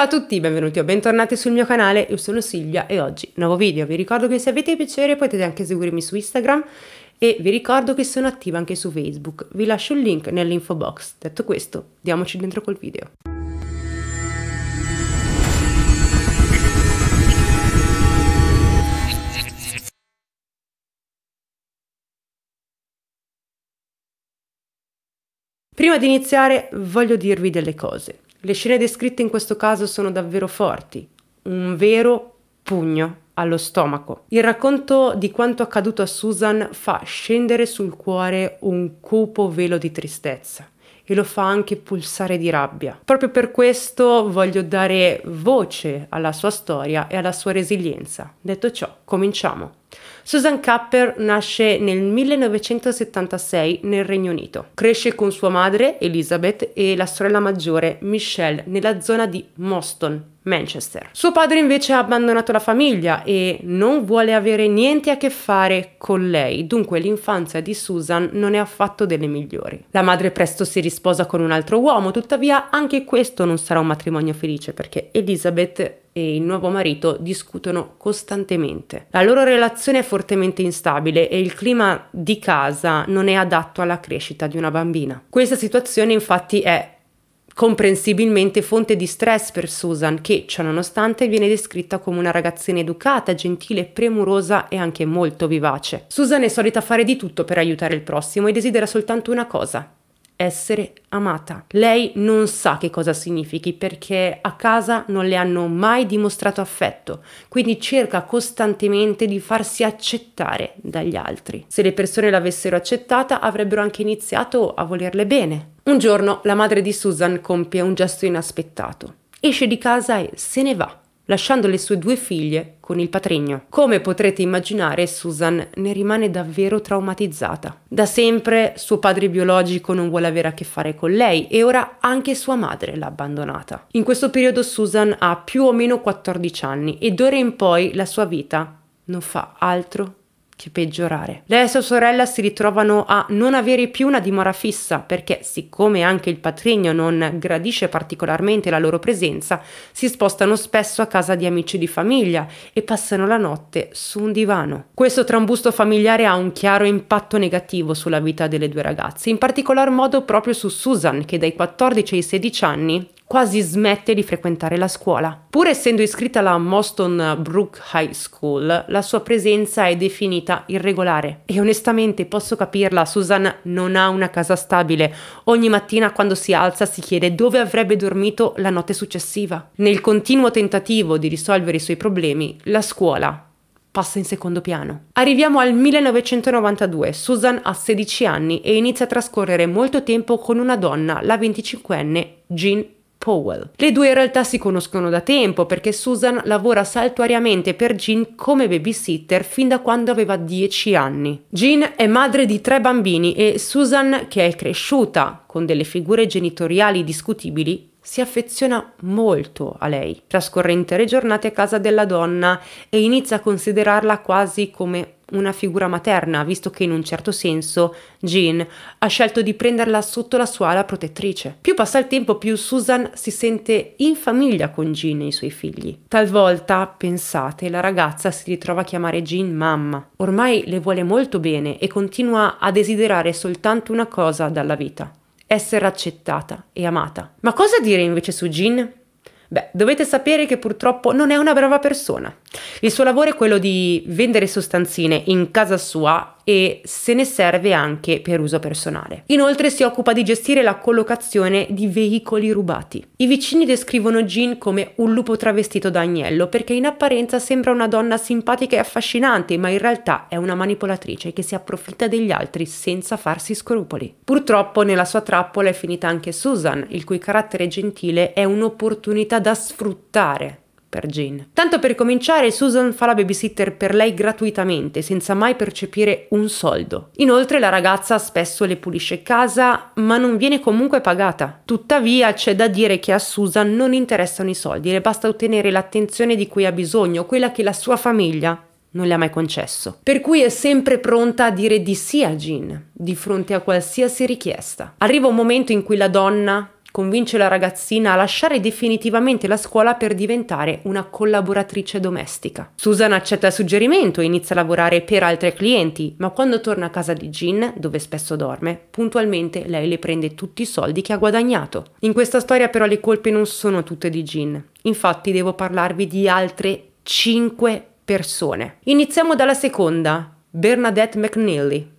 Ciao a tutti, benvenuti o bentornati sul mio canale, io sono Silvia e oggi nuovo video. Vi ricordo che se avete piacere potete anche seguirmi su Instagram e vi ricordo che sono attiva anche su Facebook. Vi lascio il link nell'info box. Detto questo, diamoci dentro col video. Prima di iniziare voglio dirvi delle cose. Le scene descritte in questo caso sono davvero forti, un vero pugno allo stomaco. Il racconto di quanto accaduto a Susan fa scendere sul cuore un cupo velo di tristezza e lo fa anche pulsare di rabbia. Proprio per questo voglio dare voce alla sua storia e alla sua resilienza. Detto ciò, cominciamo. Susan Capper nasce nel 1976 nel Regno Unito. Cresce con sua madre, Elizabeth, e la sorella maggiore, Michelle, nella zona di Moston, Manchester. Suo padre invece ha abbandonato la famiglia e non vuole avere niente a che fare con lei, dunque l'infanzia di Susan non è affatto delle migliori. La madre presto si risposa con un altro uomo, tuttavia anche questo non sarà un matrimonio felice perché Elizabeth e il nuovo marito discutono costantemente. La loro relazione è fortemente instabile e il clima di casa non è adatto alla crescita di una bambina. Questa situazione infatti è comprensibilmente fonte di stress per Susan, che ciononostante viene descritta come una ragazzina educata, gentile, premurosa e anche molto vivace. Susan è solita fare di tutto per aiutare il prossimo e desidera soltanto una cosa, essere amata. Lei non sa che cosa significhi perché a casa non le hanno mai dimostrato affetto, quindi cerca costantemente di farsi accettare dagli altri. Se le persone l'avessero accettata avrebbero anche iniziato a volerle bene. Un giorno la madre di Susan compie un gesto inaspettato. Esce di casa e se ne va lasciando le sue due figlie con il patrigno. Come potrete immaginare, Susan ne rimane davvero traumatizzata. Da sempre suo padre biologico non vuole avere a che fare con lei e ora anche sua madre l'ha abbandonata. In questo periodo Susan ha più o meno 14 anni e d'ora in poi la sua vita non fa altro che peggiorare. Lei e sua sorella si ritrovano a non avere più una dimora fissa perché, siccome anche il patrigno non gradisce particolarmente la loro presenza, si spostano spesso a casa di amici di famiglia e passano la notte su un divano. Questo trambusto familiare ha un chiaro impatto negativo sulla vita delle due ragazze, in particolar modo proprio su Susan che dai 14 ai 16 anni quasi smette di frequentare la scuola. Pur essendo iscritta alla Moston Brook High School, la sua presenza è definita irregolare e onestamente posso capirla, Susan non ha una casa stabile. Ogni mattina quando si alza si chiede dove avrebbe dormito la notte successiva. Nel continuo tentativo di risolvere i suoi problemi, la scuola passa in secondo piano. Arriviamo al 1992, Susan ha 16 anni e inizia a trascorrere molto tempo con una donna, la 25enne Jean Powell. Le due in realtà si conoscono da tempo perché Susan lavora saltuariamente per Jean come babysitter fin da quando aveva 10 anni. Jean è madre di tre bambini e Susan, che è cresciuta con delle figure genitoriali discutibili, si affeziona molto a lei. Trascorre intere giornate a casa della donna e inizia a considerarla quasi come una figura materna, visto che in un certo senso Jean ha scelto di prenderla sotto la sua ala protettrice. Più passa il tempo, più Susan si sente in famiglia con Jean e i suoi figli. Talvolta, pensate, la ragazza si ritrova a chiamare Jean mamma. Ormai le vuole molto bene e continua a desiderare soltanto una cosa dalla vita, essere accettata e amata. Ma cosa dire invece su Jean? Beh, dovete sapere che purtroppo non è una brava persona. Il suo lavoro è quello di vendere sostanzine in casa sua e se ne serve anche per uso personale. Inoltre si occupa di gestire la collocazione di veicoli rubati. I vicini descrivono Jean come un lupo travestito da agnello perché in apparenza sembra una donna simpatica e affascinante, ma in realtà è una manipolatrice che si approfitta degli altri senza farsi scrupoli. Purtroppo nella sua trappola è finita anche Susan, il cui carattere gentile è un'opportunità da sfruttare per Jean. Tanto per cominciare, Susan fa la babysitter per lei gratuitamente, senza mai percepire un soldo. Inoltre la ragazza spesso le pulisce casa, ma non viene comunque pagata. Tuttavia c'è da dire che a Susan non interessano i soldi, le basta ottenere l'attenzione di cui ha bisogno, quella che la sua famiglia non le ha mai concesso. Per cui è sempre pronta a dire di sì a Jean, di fronte a qualsiasi richiesta. Arriva un momento in cui la donna convince la ragazzina a lasciare definitivamente la scuola per diventare una collaboratrice domestica. Susan accetta il suggerimento e inizia a lavorare per altre clienti, ma quando torna a casa di Jean, dove spesso dorme, puntualmente lei le prende tutti i soldi che ha guadagnato. In questa storia però le colpe non sono tutte di Jean, infatti devo parlarvi di altre 5 persone. Iniziamo dalla seconda, Bernadette McNeely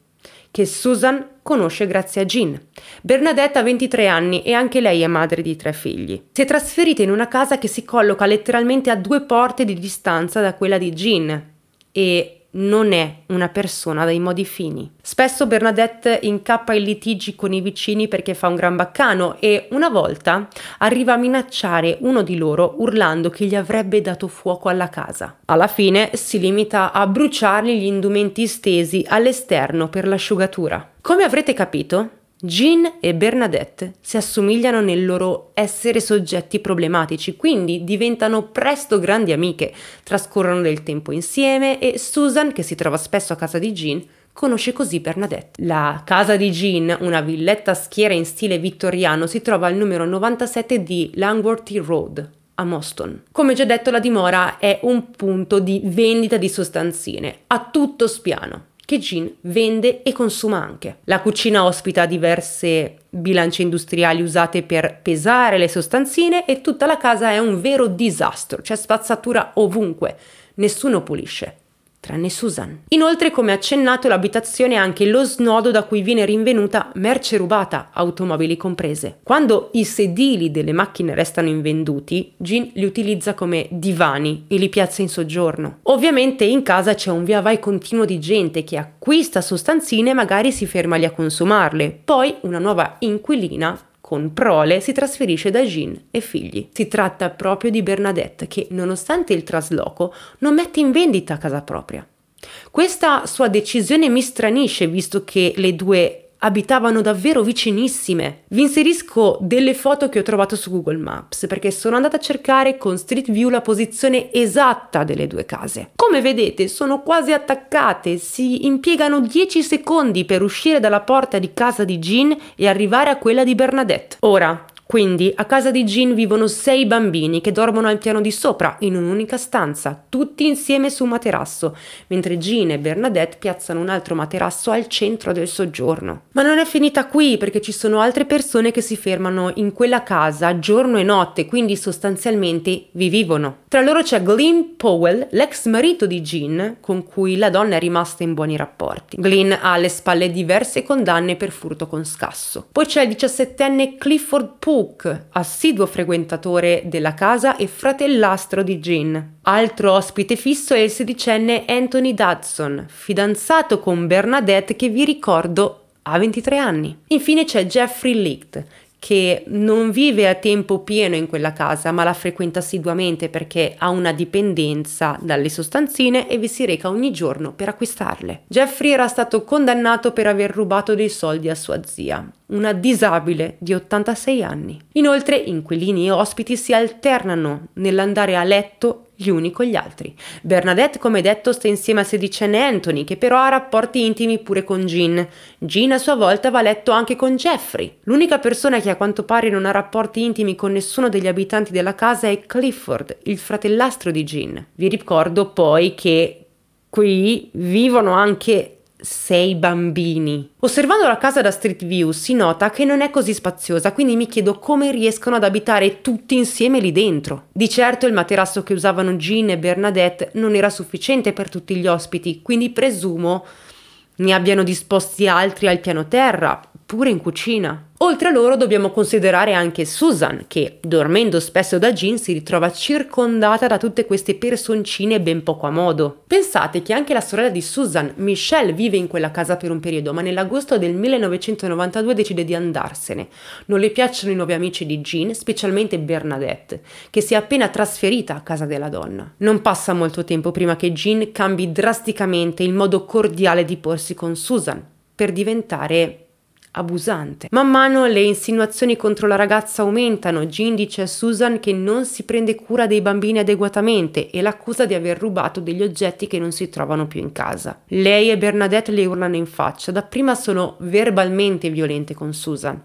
che Susan conosce grazie a Jean. Bernadette ha 23 anni e anche lei è madre di tre figli. Si è trasferita in una casa che si colloca letteralmente a due porte di distanza da quella di Jean e non è una persona dai modi fini. Spesso Bernadette incappa in litigi con i vicini perché fa un gran baccano e una volta arriva a minacciare uno di loro urlando che gli avrebbe dato fuoco alla casa. Alla fine si limita a bruciargli gli indumenti stesi all'esterno per l'asciugatura. Come avrete capito, Jean e Bernadette si assomigliano nel loro essere soggetti problematici, quindi diventano presto grandi amiche, trascorrono del tempo insieme e Susan, che si trova spesso a casa di Jean, conosce così Bernadette. La casa di Jean, una villetta schiera in stile vittoriano, si trova al numero 97 di Langworthy Road, a Moston. Come già detto, la dimora è un punto di vendita di sostanzine, a tutto spiano che Jean vende e consuma anche. La cucina ospita diverse bilance industriali usate per pesare le sostanzine e tutta la casa è un vero disastro, c'è spazzatura ovunque, nessuno pulisce tranne Susan. Inoltre, come accennato, l'abitazione è anche lo snodo da cui viene rinvenuta merce rubata, automobili comprese. Quando i sedili delle macchine restano invenduti, Jean li utilizza come divani e li piazza in soggiorno. Ovviamente in casa c'è un via vai continuo di gente che acquista sostanzine e magari si ferma lì a consumarle. Poi una nuova inquilina con prole, si trasferisce da Jean e figli. Si tratta proprio di Bernadette che, nonostante il trasloco, non mette in vendita casa propria. Questa sua decisione mi stranisce visto che le due abitavano davvero vicinissime. Vi inserisco delle foto che ho trovato su Google Maps perché sono andata a cercare con Street View la posizione esatta delle due case. Come vedete sono quasi attaccate, si impiegano 10 secondi per uscire dalla porta di casa di Jean e arrivare a quella di Bernadette. Ora, quindi a casa di Jean vivono sei bambini che dormono al piano di sopra in un'unica stanza, tutti insieme su un materasso, mentre Jean e Bernadette piazzano un altro materasso al centro del soggiorno. Ma non è finita qui perché ci sono altre persone che si fermano in quella casa giorno e notte, quindi sostanzialmente vi vivono. Tra loro c'è Glyn Powell, l'ex marito di Jean, con cui la donna è rimasta in buoni rapporti. Glyn ha alle spalle diverse condanne per furto con scasso. Poi c'è il 17enne Clifford Powell Cook, assiduo frequentatore della casa e fratellastro di Jean. Altro ospite fisso è il sedicenne Anthony Dudson, fidanzato con Bernadette che vi ricordo ha 23 anni. Infine c'è Jeffrey Licht, che non vive a tempo pieno in quella casa ma la frequenta assiduamente perché ha una dipendenza dalle sostanzine e vi si reca ogni giorno per acquistarle. Jeffrey era stato condannato per aver rubato dei soldi a sua zia, una disabile di 86 anni. Inoltre inquilini e ospiti si alternano nell'andare a letto gli uni con gli altri. Bernadette, come detto, sta insieme a sedicenne Anthony, che però ha rapporti intimi pure con Jean. Jean a sua volta va a letto anche con Jeffrey. L'unica persona che a quanto pare non ha rapporti intimi con nessuno degli abitanti della casa è Clifford, il fratellastro di Jean. Vi ricordo poi che qui vivono anche sei bambini. Osservando la casa da Street View si nota che non è così spaziosa, quindi mi chiedo come riescono ad abitare tutti insieme lì dentro. Di certo il materasso che usavano Jean e Bernadette non era sufficiente per tutti gli ospiti, quindi presumo ne abbiano disposti altri al piano terra pure in cucina. Oltre a loro dobbiamo considerare anche Susan, che dormendo spesso da Jean si ritrova circondata da tutte queste personcine ben poco a modo. Pensate che anche la sorella di Susan, Michelle, vive in quella casa per un periodo, ma nell'agosto del 1992 decide di andarsene. Non le piacciono i nuovi amici di Jean, specialmente Bernadette, che si è appena trasferita a casa della donna. Non passa molto tempo prima che Jean cambi drasticamente il modo cordiale di porsi con Susan, per diventare abusante. Man mano le insinuazioni contro la ragazza aumentano, Jean dice a Susan che non si prende cura dei bambini adeguatamente e l'accusa di aver rubato degli oggetti che non si trovano più in casa. Lei e Bernadette le urlano in faccia, dapprima sono verbalmente violente con Susan,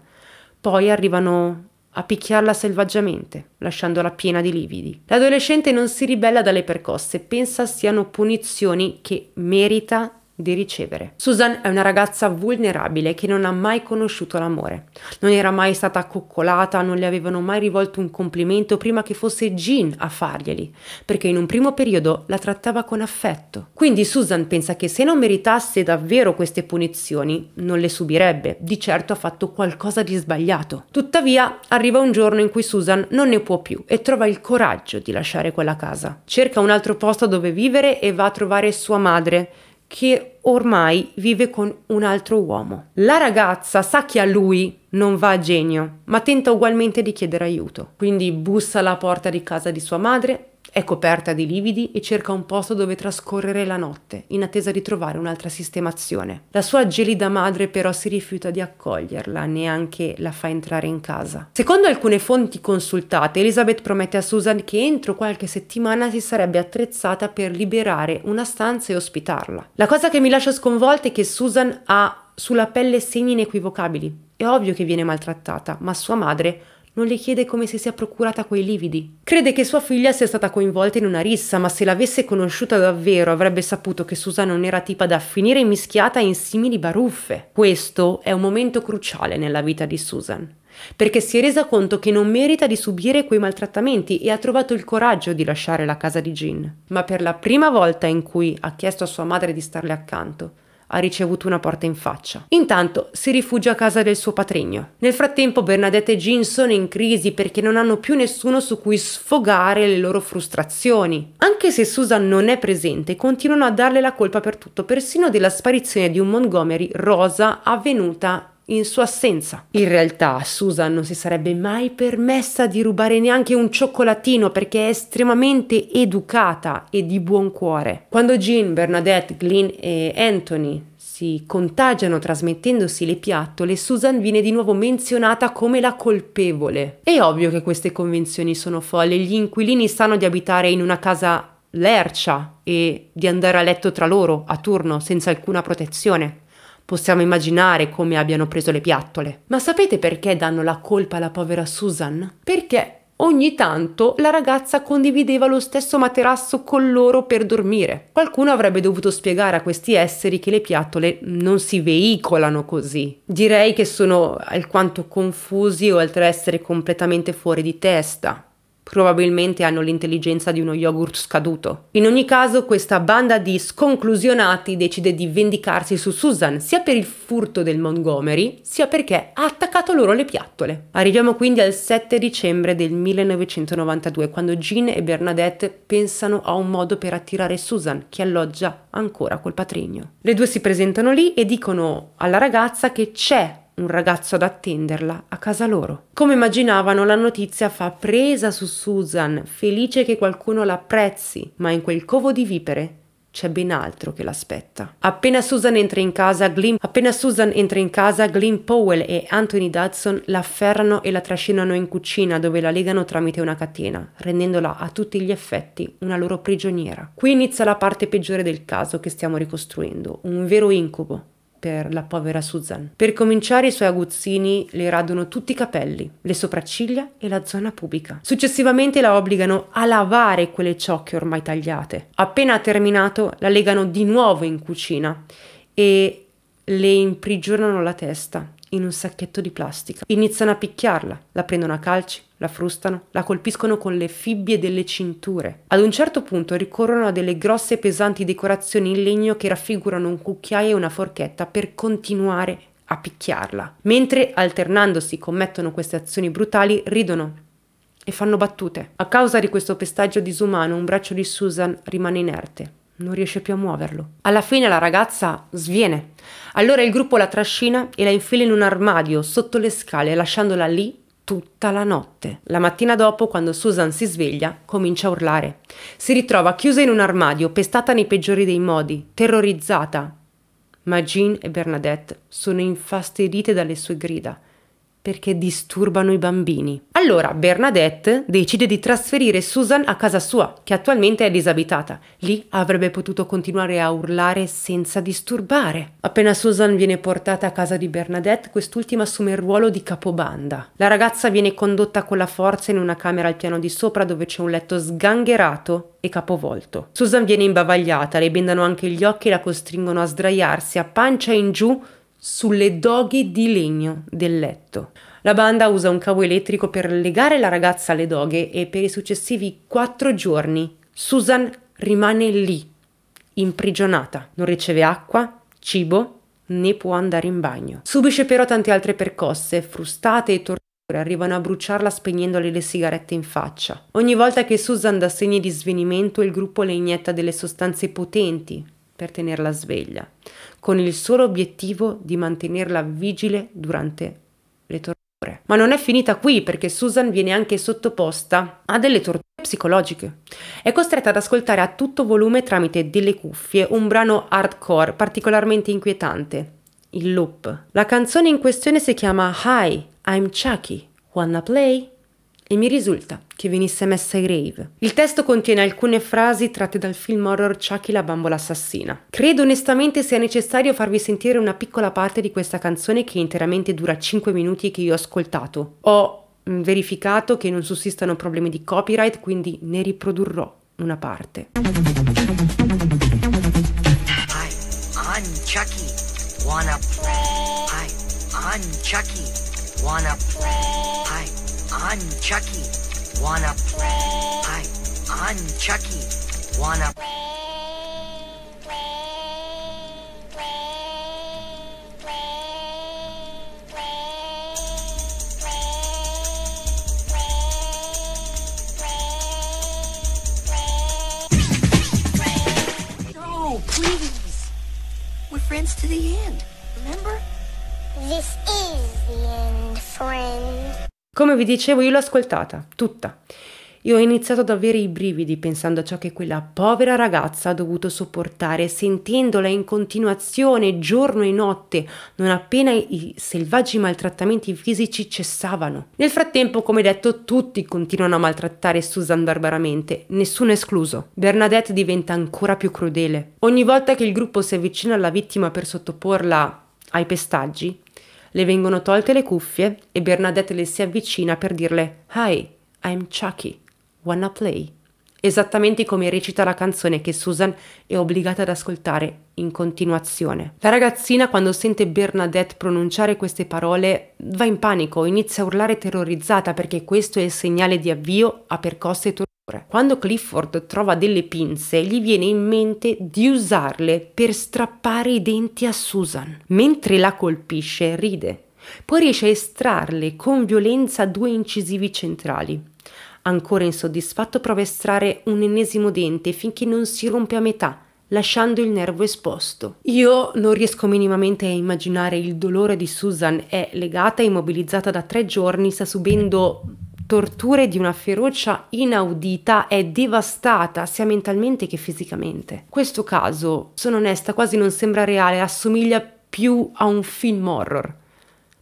poi arrivano a picchiarla selvaggiamente, lasciandola piena di lividi. L'adolescente non si ribella dalle percosse, pensa siano punizioni che merita di ricevere. Susan è una ragazza vulnerabile che non ha mai conosciuto l'amore. Non era mai stata accoccolata, non le avevano mai rivolto un complimento prima che fosse Jean a farglieli, perché in un primo periodo la trattava con affetto. Quindi Susan pensa che se non meritasse davvero queste punizioni, non le subirebbe. Di certo ha fatto qualcosa di sbagliato. Tuttavia, arriva un giorno in cui Susan non ne può più e trova il coraggio di lasciare quella casa. Cerca un altro posto dove vivere e va a trovare sua madre, che ormai vive con un altro uomo. La ragazza sa che a lui non va a genio, ma tenta ugualmente di chiedere aiuto. Quindi bussa alla porta di casa di sua madre, è coperta di lividi e cerca un posto dove trascorrere la notte, in attesa di trovare un'altra sistemazione. La sua gelida madre però si rifiuta di accoglierla, neanche la fa entrare in casa. Secondo alcune fonti consultate, Elizabeth promette a Susan che entro qualche settimana si sarebbe attrezzata per liberare una stanza e ospitarla. La cosa che mi lascia sconvolta è che Susan ha sulla pelle segni inequivocabili. È ovvio che viene maltrattata, ma sua madre non le chiede come si sia procurata quei lividi. Crede che sua figlia sia stata coinvolta in una rissa, ma se l'avesse conosciuta davvero avrebbe saputo che Susan non era tipa da finire mischiata in simili baruffe. Questo è un momento cruciale nella vita di Susan perché si è resa conto che non merita di subire quei maltrattamenti e ha trovato il coraggio di lasciare la casa di Jean. Ma per la prima volta in cui ha chiesto a sua madre di starle accanto, ha ricevuto una porta in faccia. Intanto si rifugia a casa del suo patrigno. Nel frattempo Bernadette e Jean sono in crisi perché non hanno più nessuno su cui sfogare le loro frustrazioni. Anche se Susan non è presente, continuano a darle la colpa per tutto, persino della sparizione di un Montgomery rosa avvenuta in sua assenza. In realtà Susan non si sarebbe mai permessa di rubare neanche un cioccolatino perché è estremamente educata e di buon cuore. Quando Jean, Bernadette, Glynn e Anthony si contagiano trasmettendosi le piattole, Susan viene di nuovo menzionata come la colpevole. È ovvio che queste convenzioni sono folle, gli inquilini sanno di abitare in una casa lercia e di andare a letto tra loro a turno senza alcuna protezione. Possiamo immaginare come abbiano preso le piattole. Ma sapete perché danno la colpa alla povera Susan? Perché Ogni tanto la ragazza condivideva lo stesso materasso con loro per dormire. Qualcuno avrebbe dovuto spiegare a questi esseri che le piattole non si veicolano così. Direi che sono alquanto confusi oltre ad essere completamente fuori di testa. Probabilmente hanno l'intelligenza di uno yogurt scaduto. In ogni caso, questa banda di sconclusionati decide di vendicarsi su Susan sia per il furto del Montgomery, sia perché ha attaccato loro le piattole. Arriviamo quindi al 7 dicembre del 1992, quando Jean e Bernadette pensano a un modo per attirare Susan, che alloggia ancora col patrigno. Le due si presentano lì e dicono alla ragazza che c'è un ragazzo ad attenderla a casa loro. Come immaginavano, la notizia fa presa su Susan, felice che qualcuno l'apprezzi, ma in quel covo di vipere c'è ben altro che l'aspetta. Appena Susan entra in casa, Glyn, in casa, Glyn Powell e Anthony Dudson la afferrano e la trascinano in cucina dove la legano tramite una catena, rendendola a tutti gli effetti una loro prigioniera. Qui inizia la parte peggiore del caso che stiamo ricostruendo, un vero incubo per la povera Susan. Per cominciare i suoi aguzzini le radono tutti i capelli, le sopracciglia e la zona pubica. Successivamente la obbligano a lavare quelle ciocche ormai tagliate. Appena terminato la legano di nuovo in cucina e le imprigionano la testa in un sacchetto di plastica. Iniziano a picchiarla, la prendono a calci, la frustano, la colpiscono con le fibbie delle cinture. Ad un certo punto ricorrono a delle grosse e pesanti decorazioni in legno che raffigurano un cucchiaio e una forchetta per continuare a picchiarla. Mentre alternandosi commettono queste azioni brutali, ridono e fanno battute. A causa di questo pestaggio disumano, un braccio di Susan rimane inerte. Non riesce più a muoverlo. Alla fine la ragazza sviene. Allora il gruppo la trascina e la infila in un armadio sotto le scale, lasciandola lì tutta la notte. La mattina dopo, quando Susan si sveglia, comincia a urlare. Si ritrova chiusa in un armadio, pestata nei peggiori dei modi, terrorizzata. Ma Jean e Bernadette sono infastidite dalle sue grida perché disturbano i bambini. Allora Bernadette decide di trasferire Susan a casa sua, che attualmente è disabitata. Lì avrebbe potuto continuare a urlare senza disturbare. Appena Susan viene portata a casa di Bernadette, quest'ultima assume il ruolo di capobanda. La ragazza viene condotta con la forza in una camera al piano di sopra dove c'è un letto sgangherato e capovolto. Susan viene imbavagliata, le bendano anche gli occhi e la costringono a sdraiarsi a pancia in giù sulle doghe di legno del letto. La banda usa un cavo elettrico per legare la ragazza alle doghe e per i successivi quattro giorni Susan rimane lì, imprigionata. Non riceve acqua, cibo, né può andare in bagno. Subisce però tante altre percosse, frustate e torture arrivano a bruciarla spegnendole le sigarette in faccia. Ogni volta che Susan dà segni di svenimento il gruppo le inietta delle sostanze potenti, per tenerla sveglia, con il solo obiettivo di mantenerla vigile durante le torture. Ma non è finita qui perché Susan viene anche sottoposta a delle torture psicologiche. È costretta ad ascoltare a tutto volume tramite delle cuffie un brano hardcore particolarmente inquietante, il loop. La canzone in questione si chiama Hi, I'm Chucky, Wanna Play? E mi risulta che venisse messa ai rave. Il testo contiene alcune frasi tratte dal film horror Chucky la bambola assassina. Credo onestamente sia necessario farvi sentire una piccola parte di questa canzone che interamente dura 5 minuti che io ho ascoltato. Ho mm, verificato che non sussistano problemi di copyright, quindi ne riprodurrò una parte. Hi, I'm Chucky. Wanna play? Hi, I'm Chucky. Wanna play? Hi, I'm Chucky. Wanna play? Hi, I'm Chucky. Wanna play? No, please. We're friends to the end. Come vi dicevo, io l'ho ascoltata, tutta. Io ho iniziato ad avere i brividi pensando a ciò che quella povera ragazza ha dovuto sopportare, sentendola in continuazione giorno e notte, non appena i selvaggi maltrattamenti fisici cessavano. Nel frattempo, come detto, tutti continuano a maltrattare Susan barbaramente, nessuno escluso. Bernadette diventa ancora più crudele. Ogni volta che il gruppo si avvicina alla vittima per sottoporla ai pestaggi, le vengono tolte le cuffie e Bernadette le si avvicina per dirle Hi, I'm Chucky, wanna play? Esattamente come recita la canzone che Susan è obbligata ad ascoltare in continuazione. La ragazzina quando sente Bernadette pronunciare queste parole va in panico, inizia a urlare terrorizzata perché questo è il segnale di avvio a percosse torture quando Clifford trova delle pinze, gli viene in mente di usarle per strappare i denti a Susan. Mentre la colpisce, ride. Poi riesce a estrarle con violenza due incisivi centrali. Ancora insoddisfatto, prova a estrarre un ennesimo dente finché non si rompe a metà, lasciando il nervo esposto. Io non riesco minimamente a immaginare il dolore di Susan. È legata e immobilizzata da tre giorni, sta subendo torture di una ferocia inaudita, è devastata sia mentalmente che fisicamente. Questo caso, sono onesta, quasi non sembra reale, assomiglia più a un film horror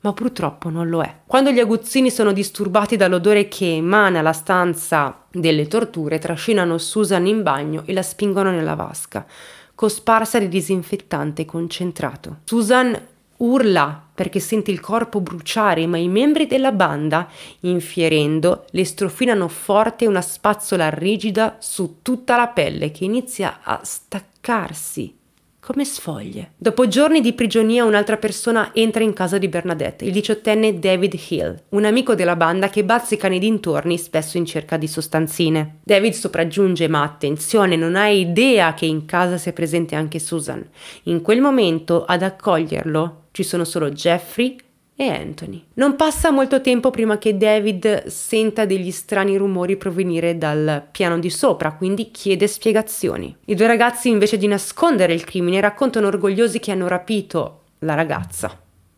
ma purtroppo non lo è. Quando gli aguzzini sono disturbati dall'odore che emana la stanza delle torture, trascinano Susan in bagno e la spingono nella vasca, cosparsa di disinfettante concentrato. Susan urla perché sente il corpo bruciare, ma i membri della banda, infierendo, le strofinano forte una spazzola rigida su tutta la pelle che inizia a staccarsi come sfoglie. Dopo giorni di prigionia un'altra persona entra in casa di Bernadette, il diciottenne David Hill, un amico della banda che bazzica nei dintorni spesso in cerca di sostanzine. David sopraggiunge ma attenzione, non ha idea che in casa sia presente anche Susan. In quel momento ad accoglierlo ci sono solo Jeffrey e Anthony. Non passa molto tempo prima che David senta degli strani rumori provenire dal piano di sopra, quindi chiede spiegazioni. I due ragazzi invece di nascondere il crimine raccontano orgogliosi che hanno rapito la ragazza.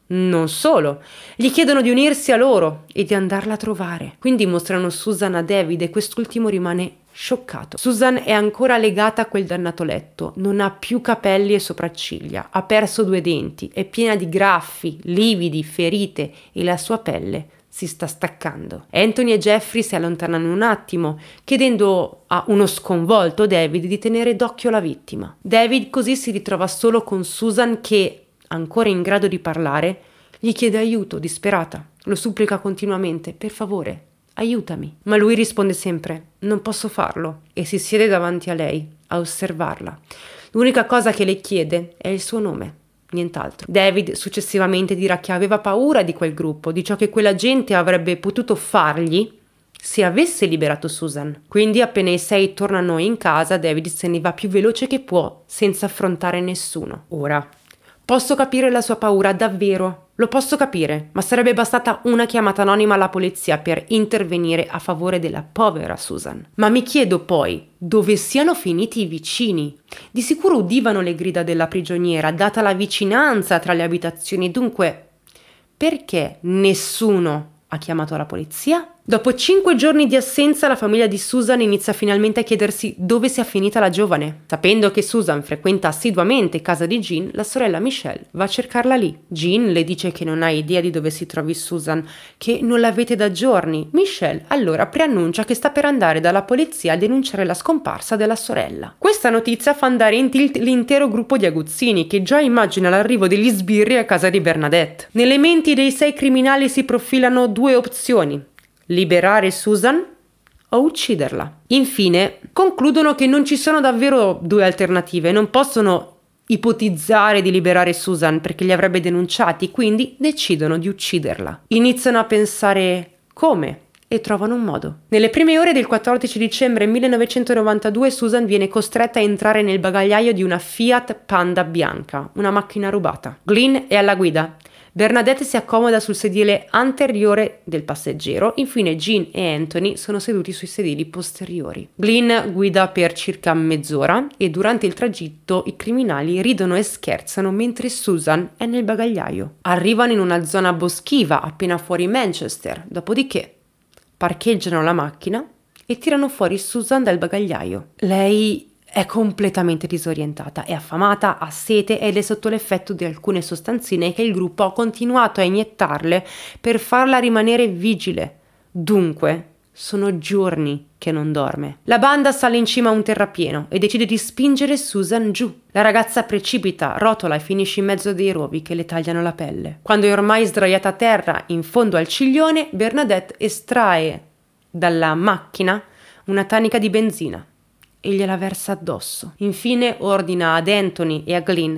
Non solo, gli chiedono di unirsi a loro e di andarla a trovare. Quindi mostrano Susan a David e quest'ultimo rimane Scioccato. Susan è ancora legata a quel dannato letto, non ha più capelli e sopracciglia, ha perso due denti, è piena di graffi, lividi, ferite e la sua pelle si sta staccando. Anthony e Jeffrey si allontanano un attimo, chiedendo a uno sconvolto David di tenere d'occhio la vittima. David così si ritrova solo con Susan che, ancora in grado di parlare, gli chiede aiuto, disperata. Lo supplica continuamente, per favore, aiutami. Ma lui risponde sempre, non posso farlo, e si siede davanti a lei, a osservarla. L'unica cosa che le chiede è il suo nome nient'altro. David successivamente dirà che aveva paura di quel gruppo, di ciò che quella gente avrebbe potuto fargli se avesse liberato Susan. Quindi appena i sei tornano in casa, David se ne va più veloce che può, senza affrontare nessuno. Ora, posso capire la sua paura davvero, lo posso capire, ma sarebbe bastata una chiamata anonima alla polizia per intervenire a favore della povera Susan. Ma mi chiedo poi dove siano finiti i vicini. Di sicuro udivano le grida della prigioniera, data la vicinanza tra le abitazioni, dunque perché nessuno ha chiamato la polizia? Dopo cinque giorni di assenza, la famiglia di Susan inizia finalmente a chiedersi dove sia finita la giovane. Sapendo che Susan frequenta assiduamente casa di Jean, la sorella Michelle va a cercarla lì. Jean le dice che non ha idea di dove si trovi Susan, che non la vede da giorni. Michelle allora preannuncia che sta per andare dalla polizia a denunciare la scomparsa della sorella. Questa notizia fa andare in tilt l'intero gruppo di aguzzini, che già immagina l'arrivo degli sbirri a casa di Bernadette. Nelle menti dei sei criminali si profilano due opzioni liberare Susan o ucciderla. Infine, concludono che non ci sono davvero due alternative, non possono ipotizzare di liberare Susan perché li avrebbe denunciati, quindi decidono di ucciderla. Iniziano a pensare come e trovano un modo. Nelle prime ore del 14 dicembre 1992 Susan viene costretta a entrare nel bagagliaio di una Fiat Panda bianca, una macchina rubata. Glynn è alla guida Bernadette si accomoda sul sedile anteriore del passeggero, infine Jean e Anthony sono seduti sui sedili posteriori. Glynn guida per circa mezz'ora e durante il tragitto i criminali ridono e scherzano mentre Susan è nel bagagliaio. Arrivano in una zona boschiva appena fuori Manchester, dopodiché parcheggiano la macchina e tirano fuori Susan dal bagagliaio. Lei è completamente disorientata, è affamata, ha sete ed è sotto l'effetto di alcune sostanzine che il gruppo ha continuato a iniettarle per farla rimanere vigile. Dunque, sono giorni che non dorme. La banda sale in cima a un terrapieno e decide di spingere Susan giù. La ragazza precipita, rotola e finisce in mezzo a dei rovi che le tagliano la pelle. Quando è ormai sdraiata a terra, in fondo al ciglione, Bernadette estrae dalla macchina una tanica di benzina e gliela versa addosso. Infine ordina ad Anthony e a Glynn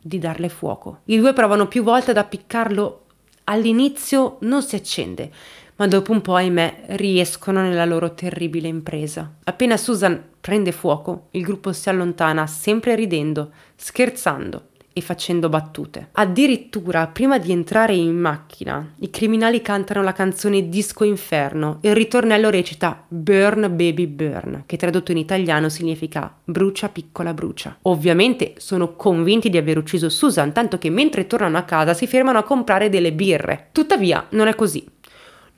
di darle fuoco. I due provano più volte ad appiccarlo. All'inizio non si accende, ma dopo un po', ahimè, riescono nella loro terribile impresa. Appena Susan prende fuoco, il gruppo si allontana, sempre ridendo, scherzando e facendo battute. Addirittura, prima di entrare in macchina, i criminali cantano la canzone Disco Inferno e il ritornello recita Burn Baby Burn, che tradotto in italiano significa brucia piccola brucia. Ovviamente sono convinti di aver ucciso Susan, tanto che mentre tornano a casa si fermano a comprare delle birre. Tuttavia, non è così.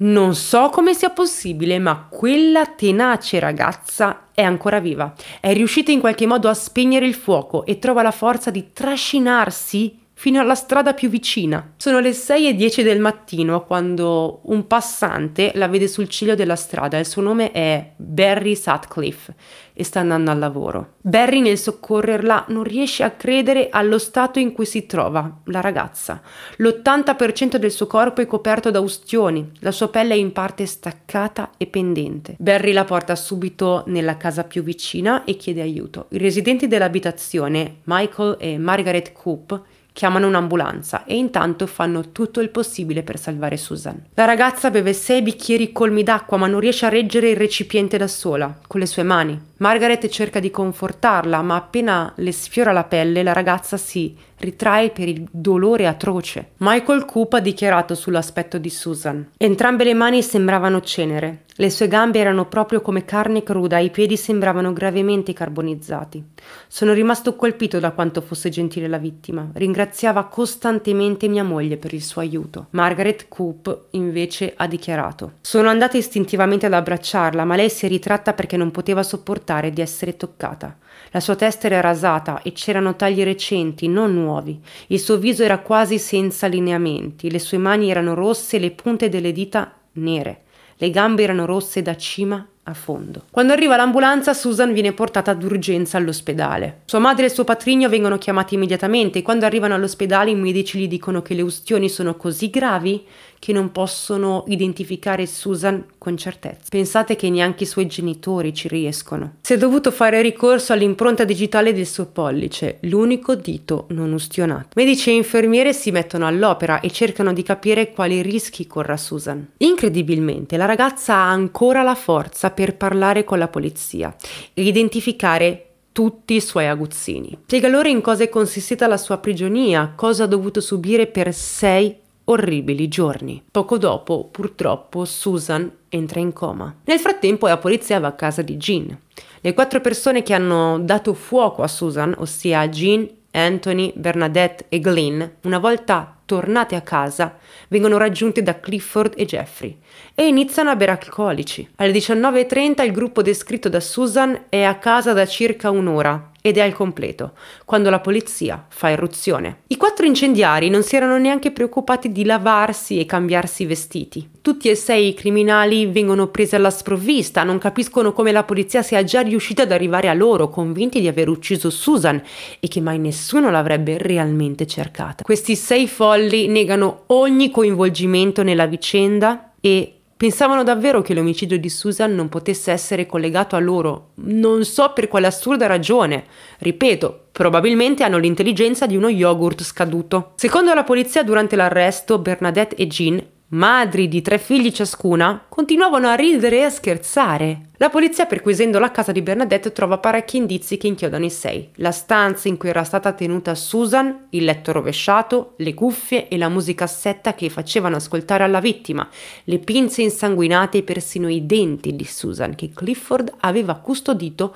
Non so come sia possibile, ma quella tenace ragazza è ancora viva. È riuscita in qualche modo a spegnere il fuoco e trova la forza di trascinarsi fino alla strada più vicina. Sono le 6 e 10 del mattino quando un passante la vede sul ciglio della strada. Il suo nome è Barry Sutcliffe e sta andando al lavoro. Barry nel soccorrerla non riesce a credere allo stato in cui si trova la ragazza. L'80% del suo corpo è coperto da ustioni, la sua pelle è in parte staccata e pendente. Barry la porta subito nella casa più vicina e chiede aiuto. I residenti dell'abitazione, Michael e Margaret Coop, chiamano un'ambulanza e intanto fanno tutto il possibile per salvare Susan. La ragazza beve sei bicchieri colmi d'acqua ma non riesce a reggere il recipiente da sola, con le sue mani. Margaret cerca di confortarla, ma appena le sfiora la pelle la ragazza si ritrae per il dolore atroce. Michael Coop ha dichiarato sull'aspetto di Susan. Entrambe le mani sembravano cenere, le sue gambe erano proprio come carne cruda e i piedi sembravano gravemente carbonizzati. Sono rimasto colpito da quanto fosse gentile la vittima. Ringraziava costantemente mia moglie per il suo aiuto. Margaret Coop invece ha dichiarato: Sono andata istintivamente ad abbracciarla, ma lei si è ritratta perché non poteva sopportare accertare di essere toccata. La sua testa era rasata e c'erano tagli recenti, non nuovi. Il suo viso era quasi senza lineamenti, le sue mani erano rosse e le punte delle dita nere. Le gambe erano rosse da cima a fondo. Quando arriva l'ambulanza, Susan viene portata d'urgenza all'ospedale. Sua madre e suo patrigno vengono chiamati immediatamente e quando arrivano all'ospedale i medici gli dicono che le ustioni sono così gravi che non possono identificare Susan con certezza. Pensate che neanche i suoi genitori ci riescono. Si è dovuto fare ricorso all'impronta digitale del suo pollice, l'unico dito non ustionato. Medici e infermiere si mettono all'opera e cercano di capire quali rischi corra Susan. Incredibilmente, la ragazza ha ancora la forza per parlare con la polizia e identificare tutti i suoi aguzzini. Spiega loro in cosa è consistita la sua prigionia, cosa ha dovuto subire per sei orribili giorni. Poco dopo, purtroppo, Susan entra in coma. Nel frattempo la polizia va a casa di Jean. Le quattro persone che hanno dato fuoco a Susan, ossia Jean, Anthony, Bernadette e Glynn, una volta tornate a casa, vengono raggiunte da Clifford e Jeffrey e iniziano a bere alcolici. Alle 19.30 il gruppo descritto da Susan è a casa da circa un'ora, ed è al completo, quando la polizia fa irruzione. I quattro incendiari non si erano neanche preoccupati di lavarsi e cambiarsi i vestiti. Tutti e sei i criminali vengono presi alla sprovvista, non capiscono come la polizia sia già riuscita ad arrivare a loro, convinti di aver ucciso Susan e che mai nessuno l'avrebbe realmente cercata. Questi sei folli negano ogni coinvolgimento nella vicenda e Pensavano davvero che l'omicidio di Susan non potesse essere collegato a loro, non so per quale assurda ragione. Ripeto, probabilmente hanno l'intelligenza di uno yogurt scaduto. Secondo la polizia, durante l'arresto, Bernadette e Jean madri di tre figli ciascuna, continuavano a ridere e a scherzare. La polizia, perquisendo la casa di Bernadette, trova parecchi indizi che inchiodano i sei. La stanza in cui era stata tenuta Susan, il letto rovesciato, le cuffie e la musicassetta che facevano ascoltare alla vittima, le pinze insanguinate e persino i denti di Susan che Clifford aveva custodito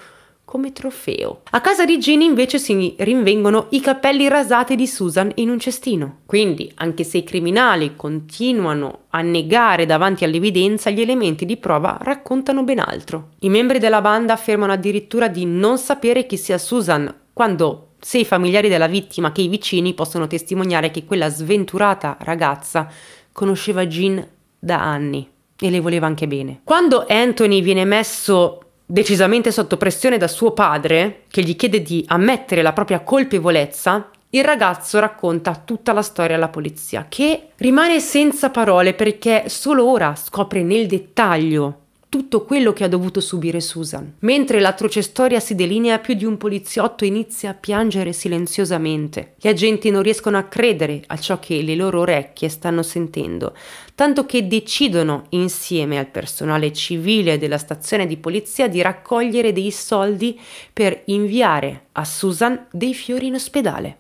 come trofeo. A casa di Ginny invece si rinvengono i capelli rasati di Susan in un cestino. Quindi, anche se i criminali continuano a negare davanti all'evidenza, gli elementi di prova raccontano ben altro. I membri della banda affermano addirittura di non sapere chi sia Susan quando sia i familiari della vittima che i vicini possono testimoniare che quella sventurata ragazza conosceva Jean da anni e le voleva anche bene. Quando Anthony viene messo decisamente sotto pressione da suo padre, che gli chiede di ammettere la propria colpevolezza, il ragazzo racconta tutta la storia alla polizia, che rimane senza parole perché solo ora scopre nel dettaglio tutto quello che ha dovuto subire Susan. Mentre l'atroce storia si delinea, più di un poliziotto inizia a piangere silenziosamente. Gli agenti non riescono a credere a ciò che le loro orecchie stanno sentendo, tanto che decidono insieme al personale civile della stazione di polizia di raccogliere dei soldi per inviare a Susan dei fiori in ospedale.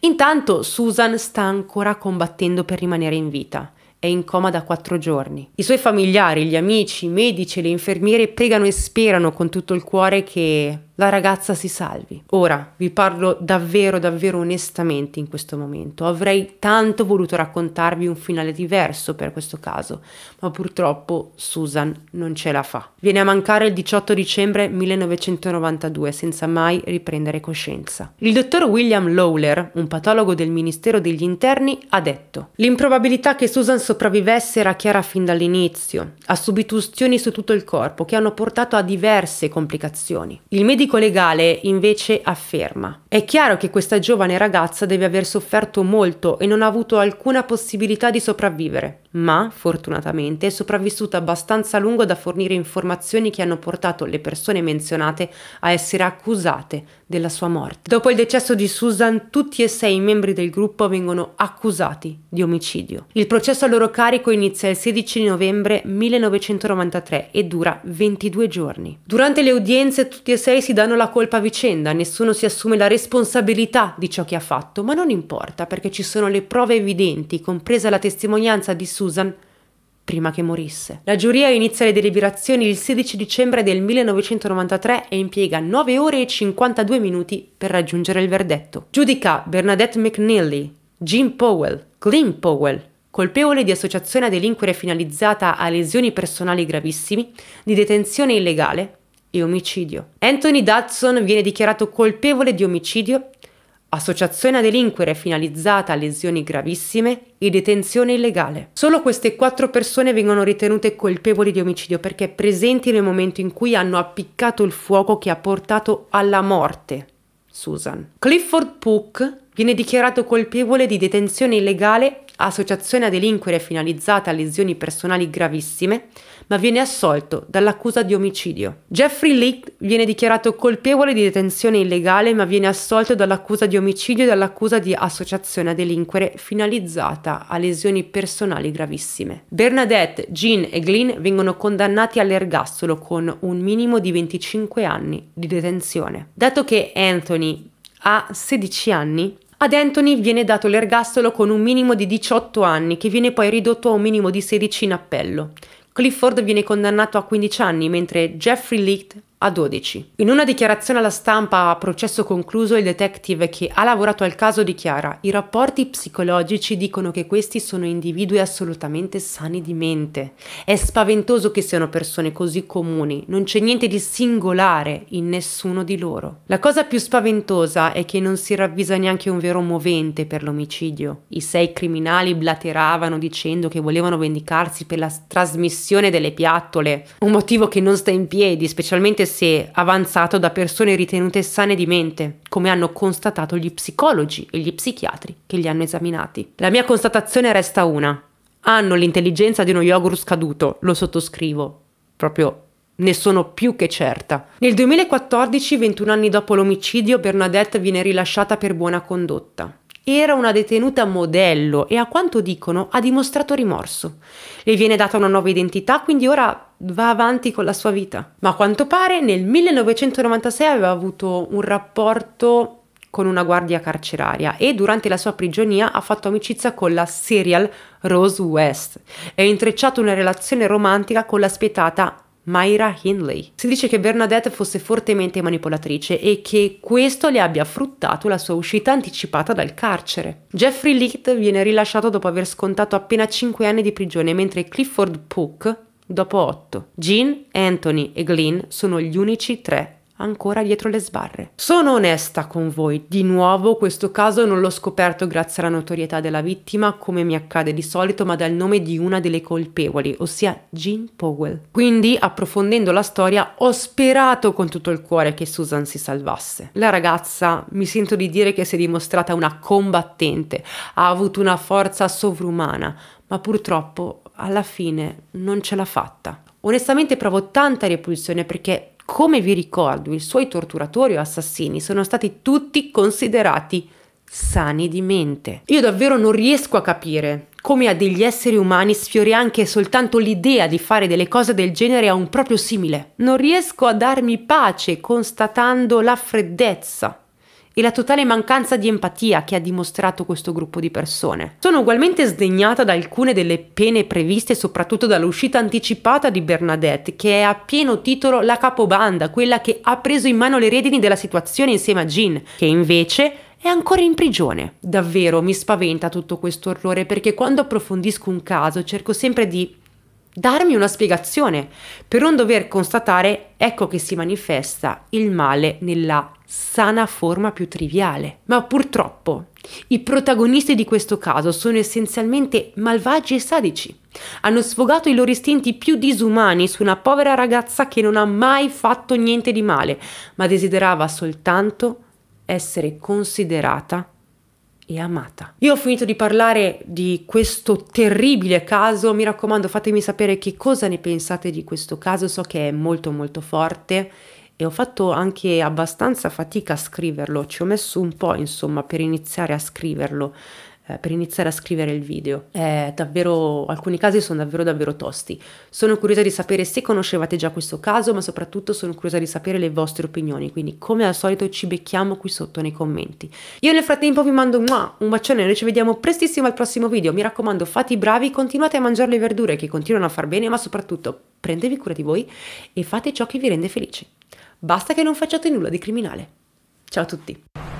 Intanto Susan sta ancora combattendo per rimanere in vita è in coma da quattro giorni. I suoi familiari, gli amici, i medici e le infermiere pregano e sperano con tutto il cuore che la ragazza si salvi. Ora vi parlo davvero, davvero onestamente in questo momento. Avrei tanto voluto raccontarvi un finale diverso per questo caso, ma purtroppo Susan non ce la fa. Viene a mancare il 18 dicembre 1992 senza mai riprendere coscienza. Il dottor William Lawler, un patologo del Ministero degli Interni, ha detto: L'improbabilità che Susan sopravvivesse era chiara fin dall'inizio. Ha subito ustioni su tutto il corpo che hanno portato a diverse complicazioni. Il medico medico legale invece afferma. È chiaro che questa giovane ragazza deve aver sofferto molto e non ha avuto alcuna possibilità di sopravvivere, ma fortunatamente è sopravvissuta abbastanza a lungo da fornire informazioni che hanno portato le persone menzionate a essere accusate della sua morte. Dopo il decesso di Susan, tutti e sei i membri del gruppo vengono accusati di omicidio. Il processo a loro carico inizia il 16 novembre 1993 e dura 22 giorni. Durante le udienze tutti e sei si danno la colpa a vicenda, nessuno si assume la responsabilità di ciò che ha fatto, ma non importa perché ci sono le prove evidenti, compresa la testimonianza di Susan, prima che morisse. La giuria inizia le deliberazioni il 16 dicembre del 1993 e impiega 9 ore e 52 minuti per raggiungere il verdetto. Giudica Bernadette McNeely, Jim Powell, Clint Powell, colpevole di associazione a delinquere finalizzata a lesioni personali gravissimi, di detenzione illegale, e omicidio. Anthony Dudson viene dichiarato colpevole di omicidio, associazione a delinquere finalizzata a lesioni gravissime e detenzione illegale. Solo queste quattro persone vengono ritenute colpevoli di omicidio perché presenti nel momento in cui hanno appiccato il fuoco che ha portato alla morte Susan. Clifford Pook viene dichiarato colpevole di detenzione illegale, associazione a delinquere finalizzata a lesioni personali gravissime ma viene assolto dall'accusa di omicidio. Jeffrey Leak viene dichiarato colpevole di detenzione illegale, ma viene assolto dall'accusa di omicidio e dall'accusa di associazione a delinquere finalizzata a lesioni personali gravissime. Bernadette, Jean e Glynn vengono condannati all'ergastolo con un minimo di 25 anni di detenzione. Dato che Anthony ha 16 anni, ad Anthony viene dato l'ergastolo con un minimo di 18 anni, che viene poi ridotto a un minimo di 16 in appello. Clifford viene condannato a 15 anni, mentre Jeffrey Licht a 12. In una dichiarazione alla stampa a processo concluso, il detective che ha lavorato al caso dichiara: I rapporti psicologici dicono che questi sono individui assolutamente sani di mente. È spaventoso che siano persone così comuni, non c'è niente di singolare in nessuno di loro. La cosa più spaventosa è che non si ravvisa neanche un vero movente per l'omicidio. I sei criminali blateravano dicendo che volevano vendicarsi per la trasmissione delle piattole, un motivo che non sta in piedi, specialmente se sé avanzato da persone ritenute sane di mente, come hanno constatato gli psicologi e gli psichiatri che li hanno esaminati. La mia constatazione resta una. Hanno l'intelligenza di uno yogurt scaduto, lo sottoscrivo. Proprio ne sono più che certa. Nel 2014, 21 anni dopo l'omicidio, Bernadette viene rilasciata per buona condotta. Era una detenuta modello e a quanto dicono ha dimostrato rimorso. Le viene data una nuova identità, quindi ora va avanti con la sua vita. Ma a quanto pare nel 1996 aveva avuto un rapporto con una guardia carceraria e durante la sua prigionia ha fatto amicizia con la serial Rose West e ha intrecciato una relazione romantica con la spietata Myra Hindley. Si dice che Bernadette fosse fortemente manipolatrice e che questo le abbia fruttato la sua uscita anticipata dal carcere. Jeffrey Leet viene rilasciato dopo aver scontato appena 5 anni di prigione, mentre Clifford Pook Dopo otto, Jean, Anthony e Glynn sono gli unici tre ancora dietro le sbarre. Sono onesta con voi, di nuovo questo caso non l'ho scoperto grazie alla notorietà della vittima come mi accade di solito, ma dal nome di una delle colpevoli, ossia Jean Powell. Quindi, approfondendo la storia, ho sperato con tutto il cuore che Susan si salvasse. La ragazza, mi sento di dire che si è dimostrata una combattente, ha avuto una forza sovrumana, ma purtroppo alla fine non ce l'ha fatta. Onestamente provo tanta repulsione perché, come vi ricordo, i suoi torturatori o assassini sono stati tutti considerati sani di mente. Io davvero non riesco a capire come a degli esseri umani sfiori anche soltanto l'idea di fare delle cose del genere a un proprio simile. Non riesco a darmi pace constatando la freddezza e la totale mancanza di empatia che ha dimostrato questo gruppo di persone. Sono ugualmente sdegnata da alcune delle pene previste soprattutto dall'uscita anticipata di Bernadette, che è a pieno titolo la capobanda, quella che ha preso in mano le redini della situazione insieme a Jean, che invece è ancora in prigione. Davvero mi spaventa tutto questo orrore perché quando approfondisco un caso cerco sempre di darmi una spiegazione per non dover constatare ecco che si manifesta il male nella sana forma più triviale. Ma purtroppo i protagonisti di questo caso sono essenzialmente malvagi e sadici. Hanno sfogato i loro istinti più disumani su una povera ragazza che non ha mai fatto niente di male, ma desiderava soltanto essere considerata e amata. Io ho finito di parlare di questo terribile caso, mi raccomando fatemi sapere che cosa ne pensate di questo caso, so che è molto molto forte e ho fatto anche abbastanza fatica a scriverlo, ci ho messo un po' insomma per iniziare a scriverlo, eh, per iniziare a scrivere il video. Eh, davvero, alcuni casi sono davvero davvero tosti. Sono curiosa di sapere se conoscevate già questo caso, ma soprattutto sono curiosa di sapere le vostre opinioni, quindi come al solito ci becchiamo qui sotto nei commenti. Io nel frattempo vi mando un bacione, noi ci vediamo prestissimo al prossimo video, mi raccomando fate i bravi, continuate a mangiare le verdure che continuano a far bene, ma soprattutto prendetevi cura di voi e fate ciò che vi rende felici. Basta che non facciate nulla di criminale. Ciao a tutti!